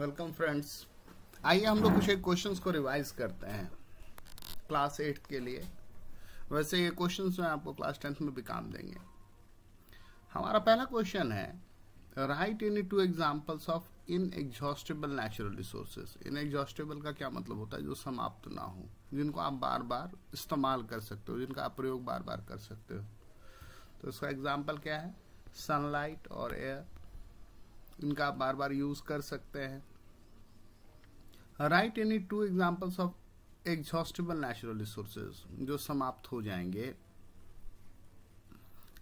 Welcome friends आइए हम लोग कुछ एक क्वेश्चंस को रिवाइज करते हैं क्लास एट के लिए वैसे ये क्वेश्चंस में आपको क्लास टेंथ में भी काम देंगे हमारा पहला क्वेश्चन है write any two examples of inexhaustible natural resources inexhaustible का क्या मतलब होता है जो समाप्त ना हो जिनको आप बार बार इस्तेमाल कर सकते हो जिनका आप प्रयोग बार बार कर सकते हो तो इसका एग्जाम्पल क्या है सनलाइट और एयर इनका आप बार बार यूज कर सकते हैं write any two examples of exhaustible natural resources जो समाप्त हो जाएंगे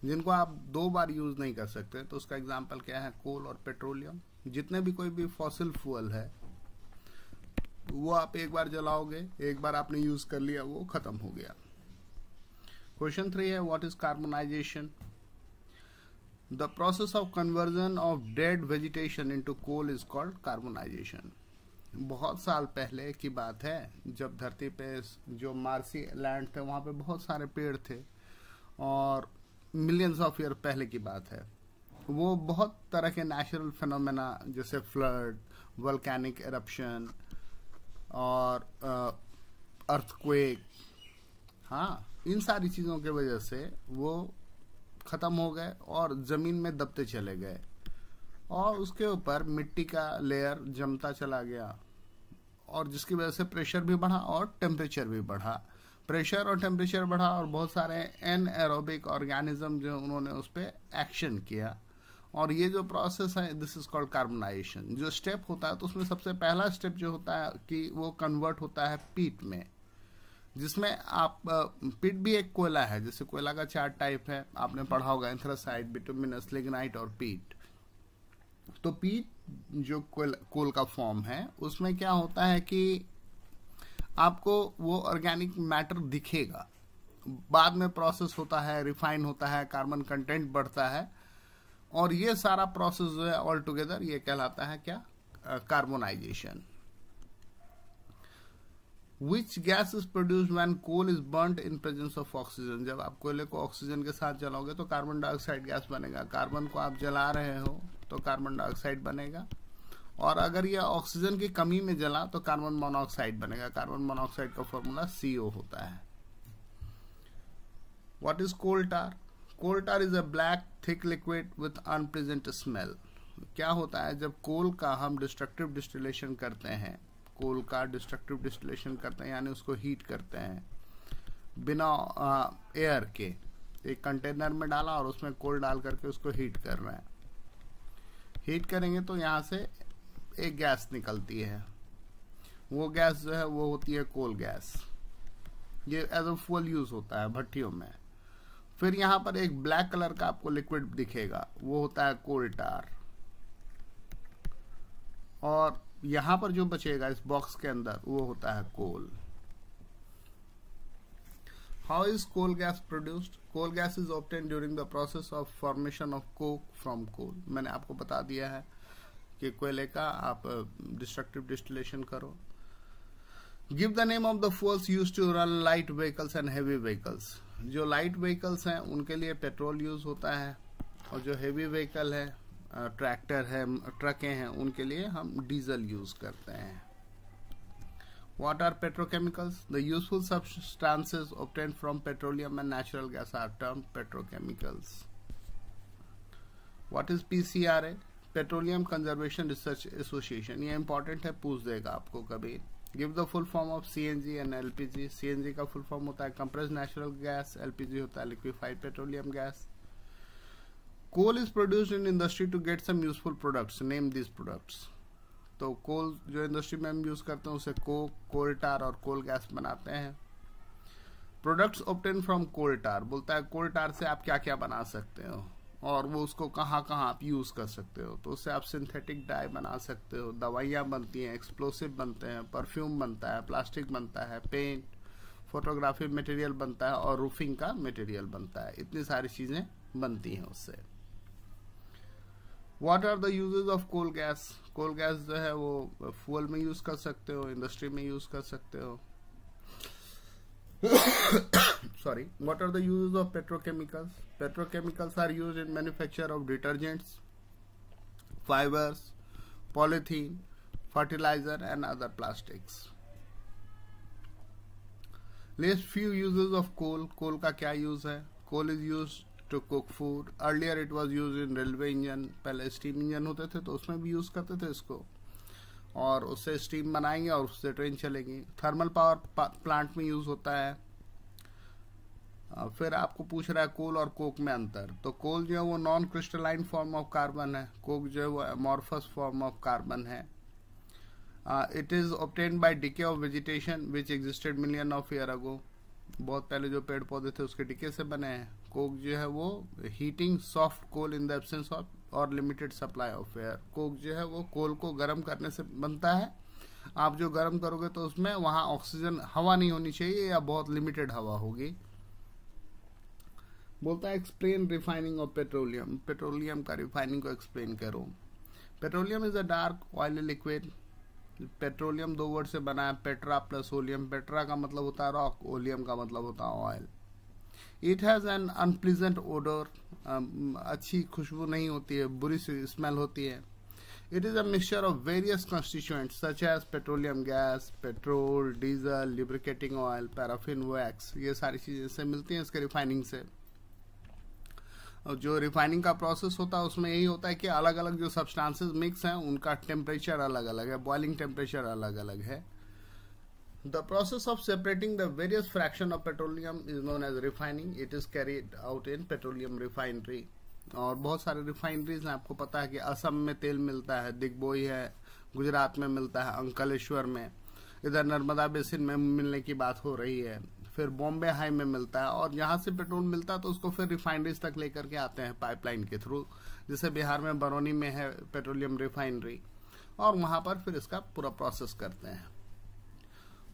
जिनको आप दो बार यूज नहीं कर सकते तो उसका एग्जाम्पल क्या है कोल और पेट्रोलियम जितने भी कोई भी फॉसिल फूल है वो आप एक बार जलाओगे एक बार आपने यूज कर लिया वो खत्म हो गया क्वेश्चन थ्री है what is carbonisation the process of conversion of dead vegetation into coal is called carbonisation बहुत साल पहले की बात है जब धरती पे जो मार्सी लैंड थे वहाँ पे बहुत सारे पेड़ थे और मिलियंस ऑफ ईयर पहले की बात है वो बहुत तरह के नेचुरल फिनोमेना जैसे फ्लड वल्केनिक एरप्शन और अर्थक्वेक हाँ इन सारी चीज़ों की वजह से वो ख़त्म हो गए और ज़मीन में दबते चले गए और उसके ऊपर मिट्टी का लेयर जमता चला गया और जिसकी वजह से प्रेशर भी बढ़ा और टेम्परेचर भी बढ़ा प्रेशर और टेम्परेचर बढ़ा और बहुत सारे एन एरोबिक ऑर्गेनिज्म जो उन्होंने उस पर एक्शन किया और ये जो प्रोसेस है दिस इज कॉल्ड कार्बोनाइजेशन जो स्टेप होता है तो उसमें सबसे पहला स्टेप जो होता है कि वो कन्वर्ट होता है पीट में जिसमें आप पीट भी एक कोयला है जैसे कोयला का चार टाइप है आपने पढ़ा होगा एंथ्रासाइट बिटुमिनस लिग्नाइट और पीट तो पी जो कोल कोल का फॉर्म है उसमें क्या होता है कि आपको वो ऑर्गेनिक मैटर दिखेगा बाद में प्रोसेस होता है रिफाइन होता है कार्बन कंटेंट बढ़ता है और ये सारा प्रोसेस जो है ऑल टुगेदर ये कहलाता है क्या carbonisation which gas is produce when coal is burnt in presence of oxygen जब आप कोयले को ऑक्सीजन के साथ जलाओगे तो कार्बन डाइऑक्साइड गैस बनेगा कार्बन को आप जला रहे हो तो कार्बन डाइऑक्साइड बनेगा और अगर यह ऑक्सीजन की कमी में जला तो कार्बन मोनोऑक्साइड बनेगा कार्बन मोनोऑक्साइड का फॉर्मूला सीओ होता है what is coal tar coal tar is a black thick liquid with क्या होता है जब कोल का हम डिस्ट्रक्टिव डिस्टिलेशन करते हैं कोल का डिस्ट्रक्टिव डिस्टिलेशन करते हैं यानी उसको हीट करते हैं बिना एयर uh, के एक कंटेनर में डाला और उसमें कोल डाल करके उसको हीट कर रहे हैं हीट करेंगे तो यहाँ से एक गैस निकलती है वो गैस जो है वो होती है कोल गैस ये एज अ फुल यूज़ होता है भट्टियों में फिर यहाँ पर एक ब्लैक कलर का आपको लिक्विड दिखेगा वो होता है कोल टार और यहाँ पर जो बचेगा इस बॉक्स के अंदर वो होता है कोल How is coal gas produced? Coal gas is obtained during the process of formation of coke from coal. मैंने आपको बता दिया है कि कोयले का आप डिस्ट्रक्टिव uh, डिस्टिलेशन करो give the name of the fuels use to run light vehicles and heavy vehicles जो लाइट व्हीकल्स हैं उनके लिए पेट्रोल यूज होता है और जो हैवी व्हीकल है ट्रैक्टर uh, है ट्रकें हैं उनके लिए हम डीजल यूज करते हैं What are petrochemicals? The useful substances obtained from petroleum and natural gas are termed petrochemicals. What is PCRA? Petroleum Conservation Research Association. ये important है पूछ देगा आपको Give the full form of CNG and LPG. CNG का full form होता compressed natural gas, LPG होता है liquefied petroleum gas. Coal is produced in industry to get some useful products. Name these products. तो कोल जो industry में हम use करते हैं उसे को कोल टार और कोल गैस बनाते हैं products obtain from coal tar बोलता है कोल टार से आप क्या क्या बना सकते हो और वो उसको कहाँ कहाँ आप यूज़ कर सकते हो तो उससे आप सिंथेटिक डाई बना सकते हो दवाइयाँ बनती हैं एक्सप्लोसिव बनते हैं परफ्यूम बनता है प्लास्टिक बनता है पेंट फोटोग्राफी मटेरियल बनता है और रूफिंग का मटेरियल बनता है इतनी सारी चीज़ें बनती हैं उससे what are the uses of coal gas coal gas जो है वो फ्यूल में यूज कर सकते हो इंडस्ट्री में यूज कर सकते हो sorry what are the use of petrochemicals petrochemicals are use in manufacture of detergents fibres polythene fertiliser and other plastics list few uses of coal coal का क्या यूज है coal is use to cook food earlier it was use in railway engine पहले steam engine होते थे तो उसमें भी use करते थे इसको और उससे स्टीम बनाएंगे और उससे ट्रेन चलेगी थर्मल पावर प्लांट में यूज होता है फिर आपको पूछ रहा है कोल और कोक में अंतर तो कोल जो है वो non crystalline form of carbon है कोक जो है वो एमॉर्फस फॉर्म ऑफ कार्बन है it is obtain by decay of vegetation which existed million of year ago बहुत पहले जो पेड़ पौधे थे उसके डिके से बने हैं कोक जो है वो heating soft coal in the absence of और limited supply of air coke जो है वो कोल को गर्म करने से बनता है आप जो गर्म करोगे तो उसमें वहाँ ऑक्सीजन हवा नहीं होनी चाहिए या बहुत लिमिटेड हवा होगी बोलता है explain refining of petroleum petroleum का रिफाइनिंग को एक्सप्लेन करो petroleum is a dark oil liquid petroleum दो वर्ड से बना है पेट्रा प्लस ओलियम पेट्रा का मतलब होता है रॉक ओलियम का मतलब होता है oil it has an unpleasant odour अच्छी खुशबू नहीं होती है बुरी स्मेल होती है it is a mixture of various constituent such as petroleum gas petrol diesel lubricating oil paraffin wax ये सारी चीज़ें इससे मिलती हैं इसके रिफाइनिंग से जो रिफाइनिंग का प्रोसेस होता है उसमें यही होता है कि अलग अलग जो सब्सटेंसेस मिक्स हैं उनका टेम्परेचर अलग अलग है बॉइलिंग टेम्परेचर अलग अलग है the process of separating the various fraction of petroleum is known as refining it is carried out in petroleum refinery और बहुत सारे रिफाइनरीज हैं आपको पता है कि असम में तेल मिलता है दिग्बोई है गुजरात में मिलता है अंकलेश्वर में इधर नर्मदा बेसिन में मिलने की बात हो रही है फिर बॉम्बे हाई में मिलता है और यहाँ से पेट्रोल मिलता है तो उसको फिर रिफाइनरीज तक लेकर के आते हैं पाइपलाइन के थ्रू जैसे बिहार में बरौनी में है पेट्रोलियम रिफाइनरी और वहाँ पर फिर इसका पूरा प्रोसेस करते हैं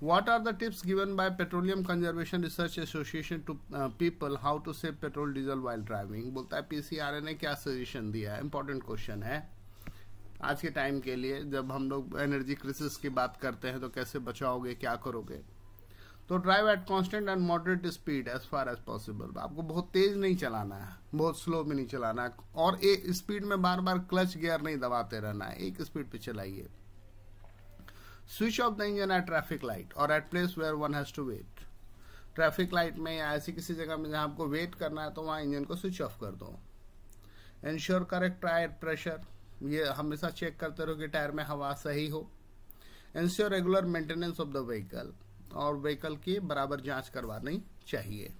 What are the tips given by petroleum conservation research association to people how to save petrol diesel while driving बोलता है पीसीआरए ने क्या सजेशन दिया है इंपॉर्टेंट क्वेश्चन है आज के टाइम के लिए जब हम लोग एनर्जी क्राइसिस की बात करते हैं तो कैसे बचाओगे क्या करोगे तो drive at constant and moderate speed as far as possible आपको बहुत तेज नहीं चलाना है बहुत स्लो भी नहीं चलाना है और एक स्पीड में बार बार क्लच गियर नहीं दबाते रहना है एक स्पीड पे चलाइए switch off the engine at traffic light और at place where one has to wait traffic light में या ऐसी किसी जगह में जहां आपको वेट करना है तो वहां इंजन को स्विच ऑफ कर दो इंश्योर करेक्ट टायर प्रेशर ये हमेशा चेक करते रहो कि टायर में हवा सही हो ensure regular maintenance of the vehicle और व्हीकल की बराबर जांच करवानी चाहिए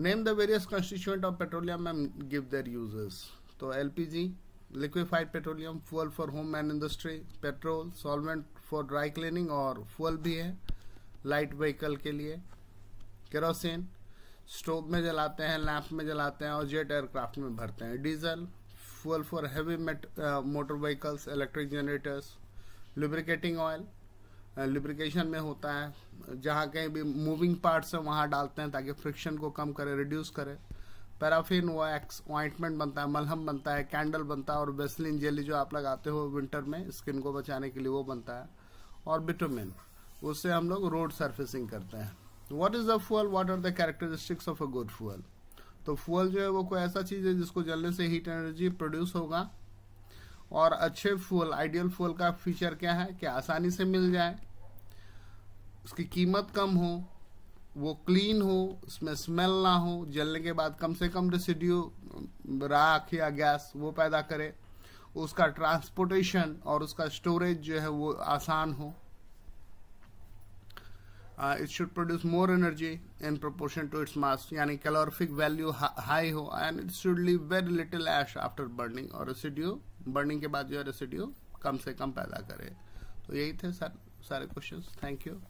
name the various constituent of petroleum and give their uses तो LPG liquefied petroleum fuel for home and industry petrol solvent for dry cleaning और फ्यूल भी है लाइट व्हीकल के लिए केरोसिन स्टोव में जलाते हैं लैंप में जलाते हैं और जेट एयरक्राफ्ट में भरते हैं diesel fuel for heavy motor vehicles electric generators lubricating oil lubrication में होता है जहाँ कहीं भी मूविंग पार्ट्स है वहाँ डालते हैं ताकि फ्रिक्शन को कम करें रिड्यूस करें पैराफिन वैक्स एक्स ऑइंटमेंट बनता है मलहम बनता है कैंडल बनता है और बेसलिन जेली जो आप लगाते हो विंटर में स्किन को बचाने के लिए वो बनता है और विटामिन उससे हम लोग रोड सर्फेसिंग करते हैं what is the fuel what are the characteristics of a good fuel तो फ्यूअल जो है वो कोई ऐसा चीज़ है जिसको जलने से हीट एनर्जी प्रोड्यूस होगा और अच्छे फ्यूल आइडियल फ्यूल का फीचर क्या है कि आसानी से मिल जाए उसकी कीमत कम हो वो क्लीन हो उसमें स्मेल ना हो जलने के बाद कम से कम रेसिड्यू राख या गैस वो पैदा करे उसका ट्रांसपोर्टेशन और उसका स्टोरेज जो है वो आसान हो it should produce more energy in proportion to its mass यानी कैलोरफिक वैल्यू हाई हो and it should leave very little ash after burning और रेसिड्यू बर्निंग के बाद जो है रेसिड्यू कम से कम पैदा करे तो यही थे सर सारे क्वेश्चंस थैंक यू